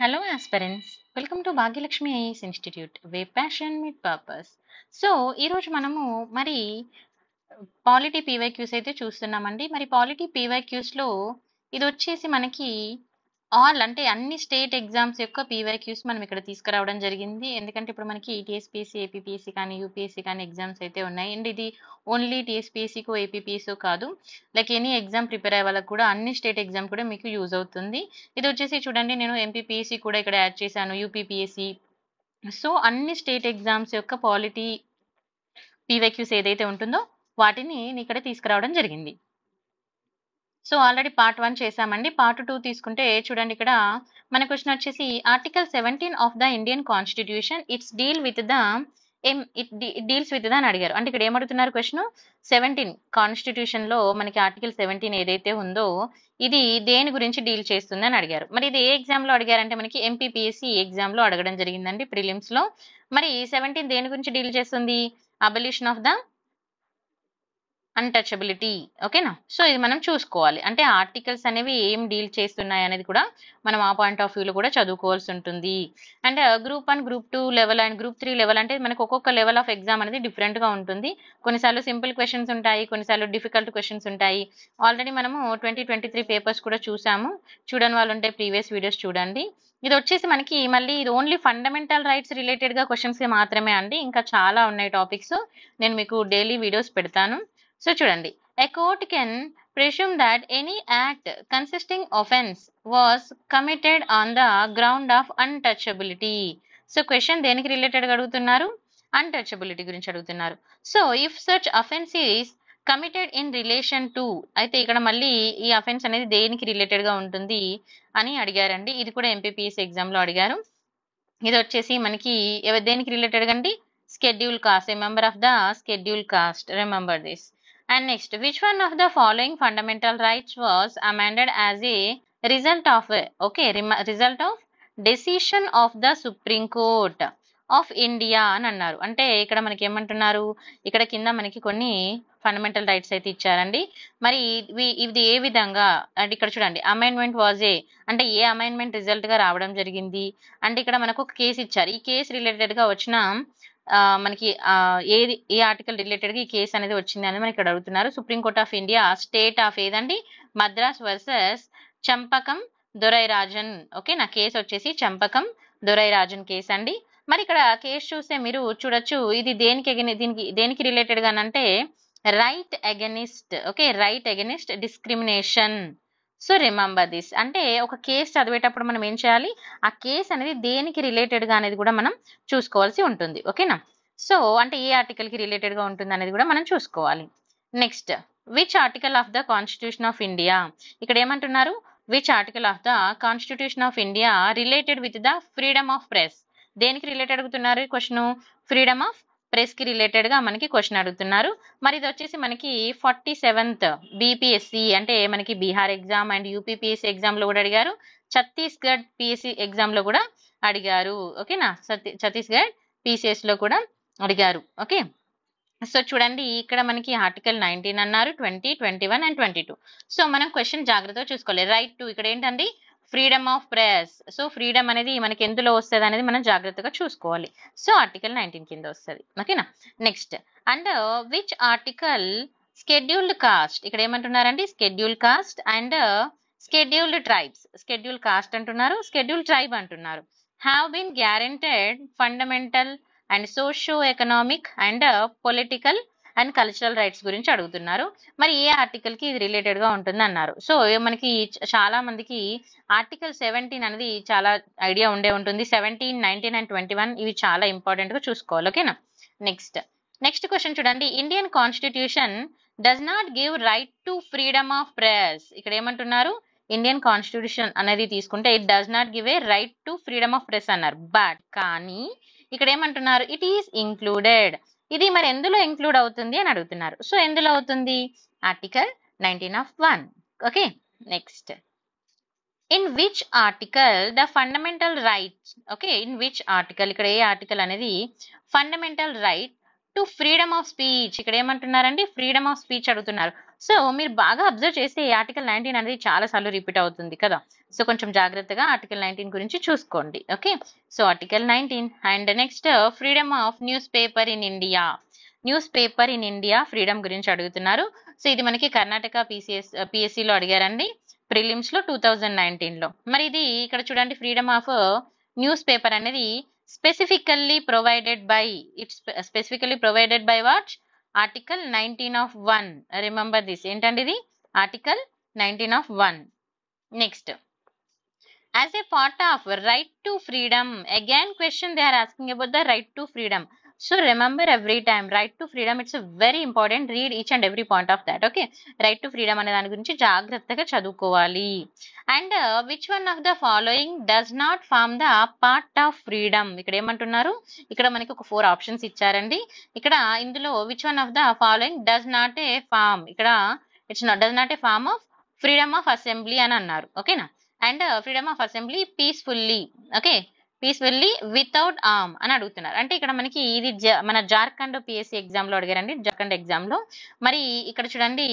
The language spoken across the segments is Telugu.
Hello aspirants welcome to Bhagyalakshmi IAS institute where passion meets purpose so ఈరోజు మనము మరి పాలిటీ పీవైక్యూస్ అయితే చూస్తున్నామండి మరి పాలిటీ పీవైక్యూస్లో ఇది వచ్చేసి మనకి ఆల్ అంటే అన్ని స్టేట్ ఎగ్జామ్స్ యొక్క పీవైక్యూస్ మనం ఇక్కడ తీసుకురావడం జరిగింది ఎందుకంటే ఇప్పుడు మనకి టీఎస్పీఎస్సీ ఏపీపీఎస్సీ కానీ యూపీఎస్సీ కానీ ఎగ్జామ్స్ అయితే ఉన్నాయి అండ్ ఇది ఓన్లీ టీఎస్పీఎస్సీకో ఏపీఎస్సీ కాదు లైక్ ఎనీ ఎగ్జామ్ ప్రిపేర్ అయ్యే వాళ్ళకి కూడా అన్ని స్టేట్ ఎగ్జామ్ కూడా మీకు యూజ్ అవుతుంది ఇది వచ్చేసి చూడండి నేను ఎంపీపీఎస్సీ కూడా ఇక్కడ యాడ్ చేశాను యూపీపీఎస్సీ సో అన్ని స్టేట్ ఎగ్జామ్స్ యొక్క పాలిటీ పీవైక్యూస్ ఏదైతే ఉంటుందో వాటిని ఇక్కడ తీసుకురావడం జరిగింది సో ఆల్రెడీ పార్ట్ వన్ చేశామండి పార్ట్ టూ తీసుకుంటే చూడండి ఇక్కడ మనకు క్వశ్చన్ వచ్చేసి article seventeen of the Indian constitution it's deal with the ఏం ఇట్ డీల్స్ విత్ ద అని అడిగారు అంటే ఇక్కడ ఏమడుతున్నారు క్వశ్చన్ సెవెంటీన్ కాన్స్టిట్యూషన్లో మనకి ఆర్టికల్ సెవెంటీన్ ఏదైతే ఉందో ఇది దేని గురించి డీల్ చేస్తుంది అని అడిగారు మరి ఇది ఏ ఎగ్జామ్లో అడిగారంటే మనకి ఎంపీపీఎస్సీ ఎగ్జామ్లో అడగడం జరిగిందండి ప్రిలిమ్స్లో మరి సెవెంటీన్ దేని గురించి డీల్ చేస్తుంది అబల్యూషన్ ఆఫ్ ద అన్టచబిలిటీ ఓకేనా సో ఇది మనం చూసుకోవాలి అంటే ఆర్టికల్స్ అనేవి ఏం డీల్ చేస్తున్నాయి అనేది కూడా మనం ఆ పాయింట్ ఆఫ్ వ్యూలో కూడా చదువుకోవాల్సి ఉంటుంది and group one group two level and group three level అంటే మనకు ఒక్కొక్క లెవెల్ ఆఫ్ ఎగ్జామ్ అనేది డిఫరెంట్గా ఉంటుంది కొన్నిసార్లు సింపుల్ క్వశ్చన్స్ ఉంటాయి కొన్నిసార్లు డిఫికల్ట్ క్వశ్చన్స్ ఉంటాయి ఆల్రెడీ మనము ట్వంటీ ట్వంటీ త్రీ పేపర్స్ కూడా చూసాము చూడని వాళ్ళు ఉంటే ప్రీవియస్ వీడియోస్ చూడండి ఇది వచ్చేసి మనకి మళ్ళీ ఇది ఓన్లీ ఫండమెంటల్ రైట్స్ రిలేటెడ్గా క్వశ్చన్స్ మాత్రమే అండి ఇంకా చాలా ఉన్నాయి టాపిక్స్ నేను మీకు డైలీ వీడియోస్ పెడతాను సో చూడండి a court can presume that any act consisting offence was committed on the ground of untouchability. So question దేనికి రిలేటెడ్ అడుగుతున్నారు అన్టచబిలిటీ గురించి అడుగుతున్నారు so if such offence is committed in relation to అయితే ఇక్కడ మళ్ళీ ఈ అఫెన్స్ అనేది దేనికి రిలేటెడ్ గా ఉంటుంది అని అడిగారండి ఇది కూడా ఎంపీపీఎస్ ఎగ్జామ్ లో అడిగారు ఇది వచ్చేసి మనకి దేనికి రిలేటెడ్ అండి schedule caste a member of the schedule caste remember this And next, which one of the following fundamental rights was amended as a result of, okay, result of decision of the supreme court of India అని అన్నారు అంటే ఇక్కడ మనకి ఏమంటున్నారు ఇక్కడ కింద మనకి కొన్ని ఫండమెంటల్ రైట్స్ అయితే ఇచ్చారండి మరి ఇది ఏ విధంగా అంటే ఇక్కడ చూడండి అమైన్మెంట్ వాజ్ ఏ అంటే ఏ అమైన్మెంట్ రిజల్ట్గా రావడం జరిగింది అంటే ఇక్కడ మనకు ఒక కేసు ఇచ్చారు ఈ కేసు రిలేటెడ్గా వచ్చిన మనకి ఏది ఏ ఆర్టికల్ రిలేటెడ్గా ఈ కేసు అనేది వచ్చింది అనేది మనకి ఇక్కడ అడుగుతున్నారు supreme court of India state of ఏదండి మద్రాస్ వర్సెస్ చంపకం దొరైరాజన్ ఓకే నా కేసు వచ్చేసి చంపకం దొరైరాజన్ కేసు అండి మరి ఇక్కడ కేసు చూస్తే మీరు చూడొచ్చు ఇది దేనికి దీనికి దేనికి రిలేటెడ్ గానంటే right against okay right against discrimination so remember this అంటే ఒక కేస్ చదివేటప్పుడు మనం ఏం చేయాలి ఆ కేస్ అనేది దేనికి రిలేటెడ్గా అనేది కూడా మనం చూసుకోవాల్సి ఉంటుంది ఓకేనా సో అంటే ఏ ఆర్టికల్కి రిలేటెడ్గా ఉంటుంది అనేది కూడా మనం చూసుకోవాలి next which article of the constitution of India ఇక్కడ ఏమంటున్నారు which article of the constitution of India related with the freedom of press దేనికి రిలేటెడ్ అడుగుతున్నారు క్వశ్చన్ ఫ్రీడమ్ ఆఫ్ ప్రెస్కి గా మనకి క్వశ్చన్ అడుగుతున్నారు మరి ఇది వచ్చేసి మనకి ఫార్టీ సెవెంత్ బిపిఎస్సి అంటే మనకి బీహార్ ఎగ్జామ్ అండ్ యూపీపీఎస్సీ లో కూడా అడిగారు ఛత్తీస్గఢ్ పిఎస్సి లో కూడా అడిగారు ఓకేనా ఛత్తీస్గఢ్ లో కూడా అడిగారు ఓకే సో చూడండి ఇక్కడ మనకి ఆర్టికల్ నైన్టీన్ అన్నారు twenty twenty one and twenty two so మనం క్వశ్చన్ జాగ్రత్తగా చూసుకోవాలి రైట్ టు ఇక్కడ ఏంటండి freedom of press so freedom అనేది మనకి ఎందులో వస్తుంది అనేది మనం జాగ్రత్తగా చూసుకోవాలి సో ఆర్టికల్ నైన్టీన్ కింద వస్తుంది ఓకేనా next and which article scheduled caste ఇక్కడ ఏమంటున్నారండి schedule caste and scheduled tribes schedule caste అంటున్నారు స్కెడ్యూల్ ట్రైబ్ అంటున్నారు have been guaranteed fundamental and socio economic and political and cultural rights గురించి అడుగుతున్నారు మరి ఏ ఆర్టికల్ కి ఇది రిలేటెడ్ గా ఉంటుంది అన్నారు సో మనకి చాలా మందికి ఆర్టికల్ సెవెంటీన్ అనేది చాలా ఐడియా ఉండే ఉంటుంది seventeen nineteen and twenty one ఇవి చాలా ఇంపార్టెంట్ గా చూసుకోవాలి ఓకేనా నెక్స్ట్ నెక్స్ట్ క్వశ్చన్ చూడండి Indian constitution does not give right to freedom of press ఇక్కడ ఏమంటున్నారు ఇండియన్ కాన్స్టిట్యూషన్ అనేది తీసుకుంటే it does not give a right to freedom of press అన్నారు బట్ కానీ ఇక్కడ ఏమంటున్నారు ఇట్ ఈస్ ఇంక్లూడెడ్ ఇది మరి ఎందులో ఇంక్లూడ్ అవుతుంది అని అడుగుతున్నారు సో ఎందులో అవుతుంది article nineteen of one okay next in which article the fundamental right okay in which article ఇక్కడ ఏ ఆర్టికల్ అనేది fundamental right to freedom of speech ఇక్కడ ఏమంటున్నారండి ఫ్రీడమ్ ఆఫ్ స్పీచ్ అడుగుతున్నారు సో మీరు బాగా అబ్జర్వ్ చేస్తే ఈ ఆర్టికల్ నైన్టీన్ అనేది చాలా సార్లు రిపీట్ అవుతుంది కదా సో కొంచెం జాగ్రత్తగా ఆర్టికల్ నైన్టీన్ గురించి చూసుకోండి okay so article nineteen and next freedom of newspaper in India newspaper in India freedom గురించి అడుగుతున్నారు సో ఇది మనకి కర్ణాటక పిఎస్సి పిఎస్సిలో అడిగారండి ప్రిలిమ్స్ లో టూ థౌజండ్ లో మరి ఇది ఇక్కడ చూడండి ఫ్రీడమ్ ఆఫ్ న్యూస్ పేపర్ అనేది specifically provided by it's specifically provided by what article nineteen of one remember this ఏంటండి ఇది article nineteen of one next as a part of right to freedom. Again, question they are asking about the right to freedom. So remember every time right to freedom it's a very important read each and every point of that okay right to freedom అనే దాని గురించి జాగ్రత్తగా చదువుకోవాలి and which one of the following does not form the part of freedom ఇక్కడ ఏమంటున్నారు ఇక్కడ మనకి ఒక ఫోర్ ఆప్షన్స్ ఇచ్చారండి ఇక్కడ ఇందులో which one of the following does not a form ఇక్కడ it's not does not a form of freedom of assembly అని అన్నారు ఓకేనా and freedom of assembly peacefully okay peacefully without arm అని అడుగుతున్నారు అంటే ఇక్కడ మనకి ఇది మన జార్ఖండ్ పిఎస్సి లో అడిగారండి జార్ఖండ్ ఎగ్జామ్ లో మరి ఇక్కడ చూడండి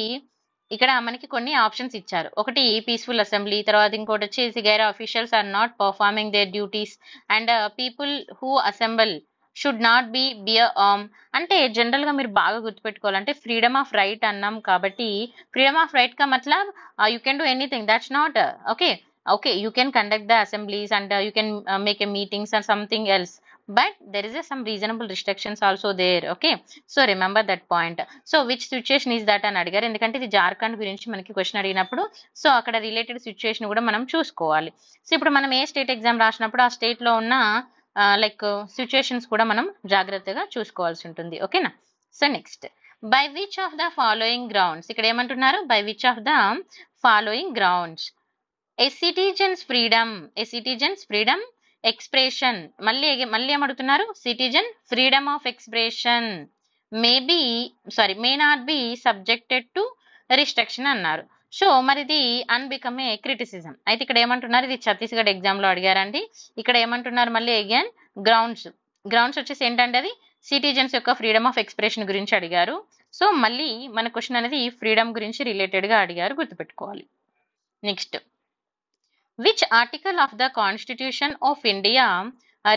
ఇక్కడ మనకి కొన్ని ఆప్షన్స్ ఇచ్చారు ఒకటి పీస్ఫుల్ అసెంబ్లీ తర్వాత ఇంకోటి వచ్చేసి గైర్ officials are not performing their duties and people who assemble should not be bear arm అంటే జనరల్ గా మీరు బాగా గుర్తుపెట్టుకోవాలంటే ఫ్రీడమ్ ఆఫ్ రైట్ అన్నాం కాబట్టి ఫ్రీడమ్ ఆఫ్ రైట్ కా మతలబ్ you can do anything that's not okay okay you can conduct the assemblies and uh, you can uh, make a meetings or something else but there is a, some reasonable restrictions also there okay so remember that point so which situation is that అని అడిగారు ఎందుకంటే ఇది జార్ఖండ్ గురించి మనకి క్వశ్చన్ అడిగినప్పుడు సో అక్కడ రిలేటెడ్ సిచ్యుయేషన్ కూడా మనం చూసుకోవాలి సో ఇప్పుడు మనం ఏ స్టేట్ ఎగ్జామ్ రాసినప్పుడు ఆ స్టేట్ లో ఉన్న లైక్ సిచ్యుయేషన్స్ కూడా మనం జాగ్రత్తగా చూసుకోవాల్సి ఉంటుంది ఓకేనా so next by which of the following grounds ఇక్కడ ఏమంటున్నారు by which of the following grounds a citizens freedom a citizens freedom expression మళ్ళీ మళ్ళీ ఏమడుతున్నారు citizen freedom of expression may be sorry may not be subjected to restriction అన్నారు సో మరి ఇది అన్బికమ్ ఏ క్రిటిసిజం అయితే ఇక్కడ ఏమంటున్నారు ఇది ఛత్తీస్గఢ్ ఎగ్జామ్లో అడిగారండి ఇక్కడ ఏమంటున్నారు మళ్ళీ అగైన్ గ్రౌండ్స్ గ్రౌండ్స్ వచ్చేసి ఏంటంటే అది సిటిజన్స్ యొక్క ఫ్రీడమ్ ఆఫ్ ఎక్స్ప్రెషన్ గురించి అడిగారు సో మళ్ళీ మన క్వశ్చన్ అనేది ఫ్రీడమ్ గురించి రిలేటెడ్గా అడిగారు గుర్తుపెట్టుకోవాలి next which article of the constitution of India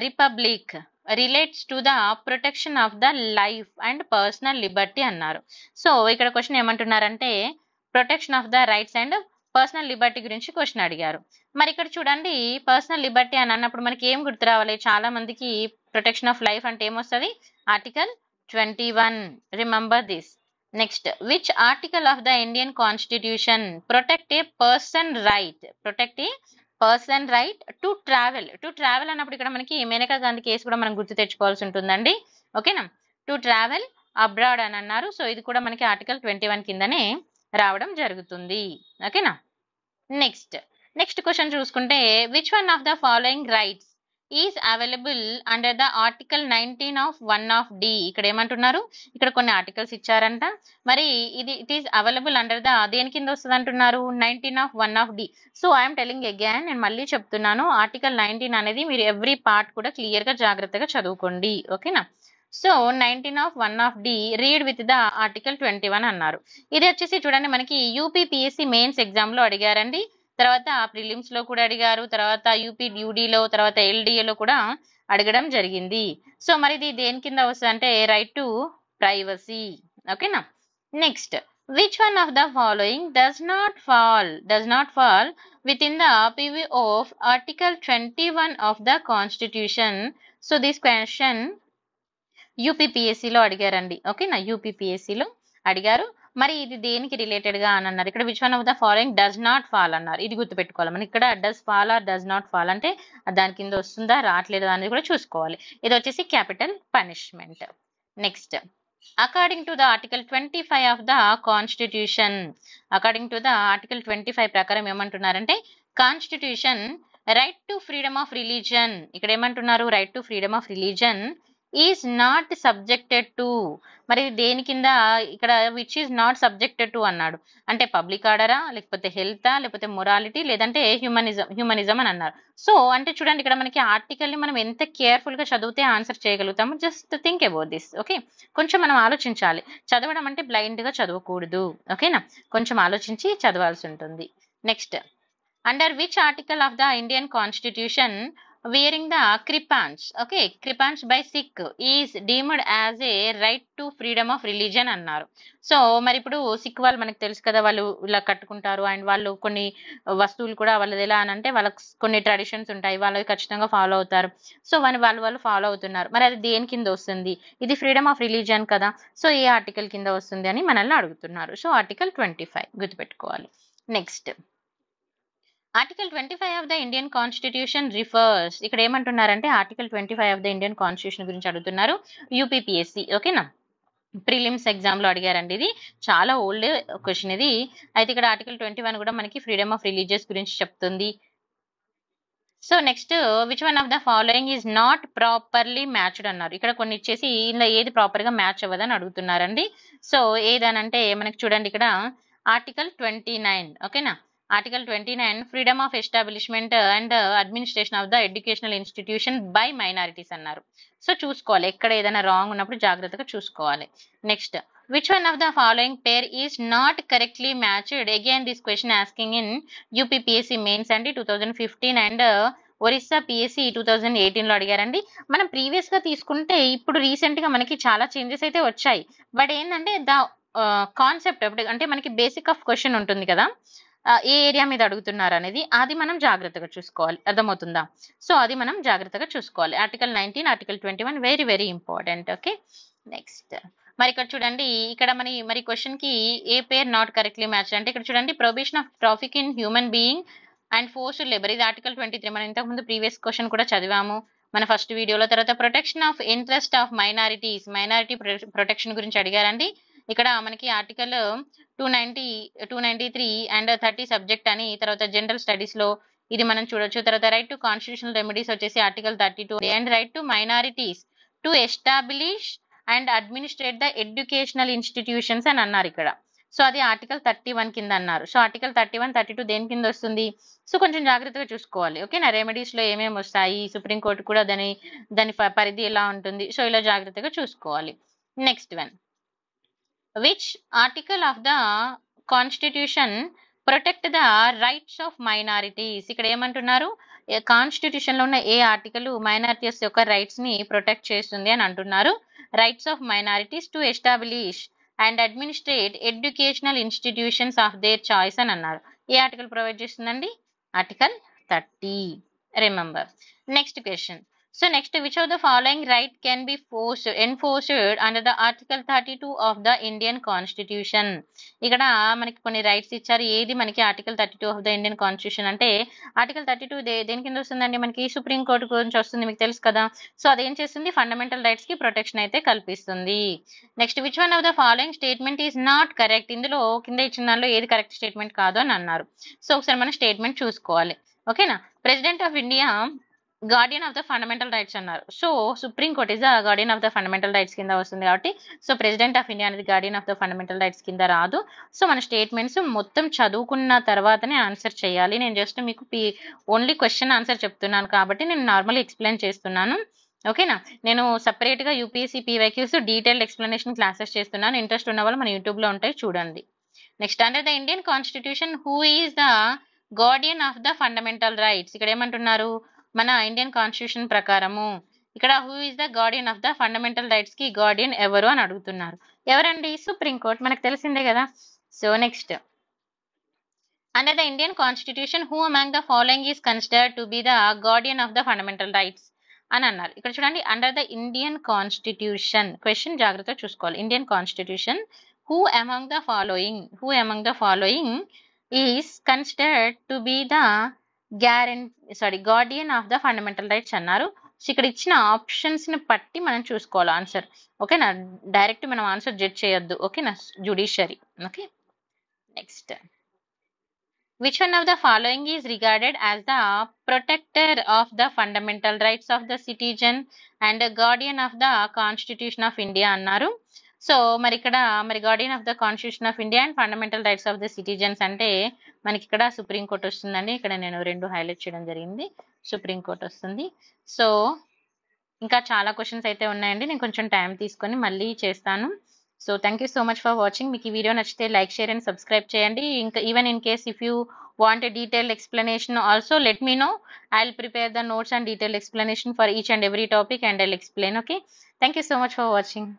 republic relates to the protection of the life and personal liberty అన్నారు సో ఇక్కడ క్వశ్చన్ ఏమంటున్నారంటే protection of the rights and personal liberty గురించి క్వశ్చన్ అడిగారు మరి ఇక్కడ చూడండి పర్సనల్ లిబర్టీ అని అన్నప్పుడు మనకి ఏం గుర్తు రావాలి చాలా మందికి ప్రొటెక్షన్ ఆఫ్ లైఫ్ అంటే ఏమొస్తుంది article twenty one remember this next which article of the Indian constitution protect a person right protect a person right to travel to travel అన్నప్పుడు ఇక్కడ మనకి మేనకా గాంధీ కేసు కూడా మనం గుర్తు తెచ్చుకోవాల్సి ఉంటుందండి ఓకేనా టు ట్రావెల్ అబ్రాడ్ అని అన్నారు సో ఇది కూడా మనకి ఆర్టికల్ ట్వంటీ వన్ కిందనే రావడం జరుగుతుంది ఓకేనా నెక్స్ట్ నెక్స్ట్ క్వశ్చన్ చూసుకుంటే which one of the following rights is available under the article nineteen of one of D ఇక్కడ ఏమంటున్నారు ఇక్కడ కొన్ని ఆర్టికల్స్ ఇచ్చారంట మరి ఇది it is available under the దేని కింద వస్తుంది అంటున్నారు nineteen of one of D so I'm telling again నేను మళ్ళీ చెప్తున్నాను ఆర్టికల్ నైన్టీన్ అనేది మీరు ఎవ్రీ పార్ట్ కూడా క్లియర్ గా జాగ్రత్తగా చదువుకోండి ఓకేనా so nineteen of one of D read with the article twenty one అన్నారు ఇది వచ్చేసి చూడండి మనకి యూపీపీఎస్సీ మెయిన్స్ ఎగ్జామ్ లో అడిగారండి తర్వాత ప్రిలిమ్స్ లో కూడా అడిగారు తర్వాత యూపీ డ్యూడీలో తర్వాత ఎల్డీఏలో కూడా అడగడం జరిగింది సో మరి ఇది దేని కింద వస్తుంది అంటే రైట్ టు ప్రైవసీ ఓకేనా next which one of the following does not fall does not fall within the purview of article twenty one of the constitution so this question యూపీపీఎస్సీలో అడిగారండి ఓకేనా యూపీపీఎస్సీలో అడిగారు మరి ఇది దేనికి గా అని అన్నారు ఇక్కడ which one of the following does not fall అన్నారు ఇది గుర్తుపెట్టుకోవాలి మనం ఇక్కడ does fall or does not fall అంటే దాని కింద వస్తుందా రావట్లేదా అనేది కూడా చూసుకోవాలి ఇది వచ్చేసి capital punishment next according to the article twenty five of the constitution according to the article twenty five ప్రకారం ఏమంటున్నారంటే constitution right to freedom of religion ఇక్కడ ఏమంటున్నారు right to freedom of religion is not subjected to మరి దేని కింద ఇక్కడ which is not subjected to అన్నాడు అంటే పబ్లిక్ ఆర్డరా లేకపోతే హెల్తా లేకపోతే మొరాలిటీ లేదంటే హ్యూమనిజం హ్యూమనిజం అని అన్నారు సో అంటే చూడండి ఇక్కడ మనకి ఆర్టికల్ని మనం ఎంత కేర్ఫుల్గా చదివితే ఆన్సర్ చేయగలుగుతాము just think about this okay కొంచెం మనం ఆలోచించాలి చదవడం అంటే బ్లైండ్గా చదవకూడదు ఓకేనా కొంచెం ఆలోచించి చదవాల్సి ఉంటుంది next under which article of the Indian constitution wearing the kirpans okay kirpans by Sikh is deemed as a right to freedom of religion అన్నారు సో మరి ఇప్పుడు సిక్ వాళ్ళు మనకు తెలుసు కదా వాళ్ళు ఇలా కట్టుకుంటారు అండ్ వాళ్ళు కొన్ని వస్తువులు కూడా వాళ్ళది ఎలా అని అంటే వాళ్ళకి కొన్ని ట్రెడిషన్స్ ఉంటాయి వాళ్ళవి ఖచ్చితంగా ఫాలో అవుతారు సో వాళ్ళు వాళ్ళు ఫాలో అవుతున్నారు మరి అది దేని కింద వస్తుంది ఇది ఫ్రీడమ్ ఆఫ్ రిలీజన్ కదా సో ఏ ఆర్టికల్ కింద వస్తుంది అని మనల్ని అడుగుతున్నారు సో ఆర్టికల్ ట్వంటీ ఫైవ్ గుర్తుపెట్టుకోవాలి next article twenty five of the Indian constitution refers ఇక్కడ ఏమంటున్నారంటే article twenty five of the Indian constitution గురించి అడుగుతున్నారు యూపీపీఎస్సీ ఓకేనా ప్రిలిమ్స్ ఎగ్జామ్లో అడిగారండి ఇది చాలా ఓల్డ్ క్వశ్చన్ ఇది అయితే ఇక్కడ ఆర్టికల్ ట్వంటీ వన్ కూడా మనకి ఫ్రీడమ్ ఆఫ్ రిలీజియస్ గురించి చెప్తుంది so next which one of the following is not properly matched అన్నారు ఇక్కడ కొన్ని ఇచ్చేసి ఇందులో ఏది ప్రాపర్గా మ్యాచ్ అవ్వదని అడుగుతున్నారండి సో ఏదనంటే మనకి చూడండి ఇక్కడ ఆర్టికల్ ట్వంటీ నైన్ ఓకేనా article twenty nine freedom of establishment and administration of the educational institution by minorities అన్నారు సో చూసుకోవాలి ఎక్కడ ఏదైనా రాంగ్ ఉన్నప్పుడు జాగ్రత్తగా చూసుకోవాలి next which one of the following pair is not correctly matched again this question asking in UPPSC mains అండి two thousand fifteen and Orissa PSC two thousand ఎయిటీన్లో అడిగారండి మనం ప్రీవియస్గా తీసుకుంటే ఇప్పుడు రీసెంట్గా మనకి చాలా చేంజెస్ అయితే వచ్చాయి బట్ ఏంటంటే ద కాన్సెప్ట్ uh, అంటే మనకి బేసిక్ ఆఫ్ క్వశ్చన్ ఉంటుంది కదా ఏ ఏరియా మీద అడుగుతున్నారు అనేది అది మనం జాగ్రత్తగా చూసుకోవాలి అర్థమవుతుందా సో అది మనం జాగ్రత్తగా చూసుకోవాలి article nineteen article twenty one very very important okay next మరి ఇక్కడ చూడండి ఇక్కడ మరి మరి క్వశ్చన్ కి ఏ పేర్ నాట్ కరెక్ట్లీ మ్యాచ్ అంటే ఇక్కడ చూడండి prohibition of traffic in human being and force labour ఇది ఆర్టికల్ ట్వంటీ త్రీ మనం ఇంతకుముందు ప్రీవియస్ క్వశ్చన్ కూడా చదివాము మన ఫస్ట్ వీడియోలో తర్వాత protection of interest of minorities minority protection గురించి అడిగారండి ఇక్కడ మనకి article two ninety two ninety three and thirty subject అని తర్వాత జనరల్ స్టడీస్ లో ఇది మనం చూడొచ్చు తర్వాత రైట్ టు కాన్స్టిట్యూషనల్ రెమెడీస్ వచ్చేసి article thirty two and right to minorities to establish and administrate the educational institutions అని అన్నారు ఇక్కడ సో అది ఆర్టికల్ థర్టీ వన్ కింద అన్నారు so article thirty one thirty two దేని కింద వస్తుంది సో కొంచెం జాగ్రత్తగా చూసుకోవాలి ఓకేనా లో ఏమేమి వస్తాయి సుప్రీంకోర్టు కూడా దాని దాని పరిధి ఎలా ఉంటుంది సో ఇలా జాగ్రత్తగా చూసుకోవాలి next one which article of the constitution protect the rights of minorities ఇక్కడ ఏమంటున్నారు కాన్స్టిట్యూషన్లో ఉన్న ఏ ఆర్టికల్ మైనారిటీస్ యొక్క రైట్స్ని ప్రొటెక్ట్ చేస్తుంది అని అంటున్నారు rights of minorities to establish and administrate educational institutions of their choice అని అన్నారు ఏ ఆర్టికల్ ప్రొవైడ్ చేస్తుందండి article thirty remember next question so next which of the following right can be force enforced under the article thirty two of the Indian constitution ఇక్కడ మనకి కొన్ని రైట్స్ ఇచ్చారు ఏది మనకి article thirty two of the Indian constitution అంటే ఆర్టికల్ థర్టీ టూ దేని కింద వస్తుందండి మనకి సుప్రీంకోర్టు గురించి వస్తుంది మీకు తెలుసు కదా సో అదేం చేస్తుంది ఫండమెంటల్ రైట్స్ కి ప్రొటెక్షన్ అయితే కల్పిస్తుంది next which one of the following statement is not correct ఇందులో కింద ఇచ్చిన దానిలో ఏది కరెక్ట్ స్టేట్మెంట్ కాదు అని అన్నారు సో ఒకసారి మనం స్టేట్మెంట్ చూసుకోవాలి ఓకేనా president of India guardian of the fundamental rights అన్నారు so supreme court is the guardian of the fundamental rights కింద వస్తుంది కాబట్టి సో ప్రెసిడెంట్ ఆఫ్ ఇండియా అనేది guardian of the fundamental rights కింద రాదు సో మన స్టేట్మెంట్స్ మొత్తం చదువుకున్న తర్వాతనే ఆన్సర్ చేయాలి నేను జస్ట్ మీకు ఓన్లీ క్వశ్చన్ ఆన్సర్ చెప్తున్నాను కాబట్టి నేను నార్మల్ ఎక్స్ప్లెయిన్ చేస్తున్నాను ఓకేనా నేను సపరేట్గా UPSC PYQs detailed explanation classes చేస్తున్నాను ఇంట్రెస్ట్ ఉన్న వాళ్ళు మన యూట్యూబ్లో ఉంటాయి చూడండి next under the Indian constitution who is the guardian of the fundamental rights ఇక్కడ ఏమంటున్నారు మన ఇండియన్ కాన్స్టిట్యూషన్ ప్రకారము ఇక్కడ who is the guardian of the fundamental rights కి గార్డియన్ ఎవరు అని అడుగుతున్నారు ఎవరండి సుప్రీంకోర్టు మనకు తెలిసిందే కదా so next under the Indian constitution who among the following is considered to be the guardian of the fundamental rights అని అన్నారు ఇక్కడ చూడండి under the Indian constitution question జాగ్రత్త చూసుకోవాలి Indian constitution who among the following who among the following is considered to be the guarantee sorry guardian of the fundamental rights అన్నారు సో ఇక్కడ ఇచ్చిన ఆప్షన్స్ని బట్టి మనం చూసుకోవాలి ఆన్సర్ ఓకేనా డైరెక్ట్ మనం ఆన్సర్ జడ్జ్ చేయొద్దు ఓకేనా judiciary okay next which one of the following is regarded as the protector of the fundamental rights of the citizen and guardian of the constitution of India అన్నారు సో మరి ఇక్కడ మరి guardian of the constitution of India and fundamental rights of the citizens అంటే మనకి ఇక్కడ సుప్రీంకోర్టు వస్తుందండి ఇక్కడ నేను రెండు హైలైట్ చేయడం జరిగింది సుప్రీంకోర్టు వస్తుంది సో ఇంకా చాలా క్వశ్చన్స్ అయితే ఉన్నాయండి నేను కొంచెం టైం తీసుకొని మళ్ళీ చేస్తాను so thank you so much for watching మీకు ఈ వీడియో నచ్చితే లైక్ షేర్ అండ్ సబ్స్క్రైబ్ చేయండి ఇంకా even in case if you want a detail explanation also let me know I will prepare the notes and detail explanation for each and every topic and explain explain okay thank so much for watching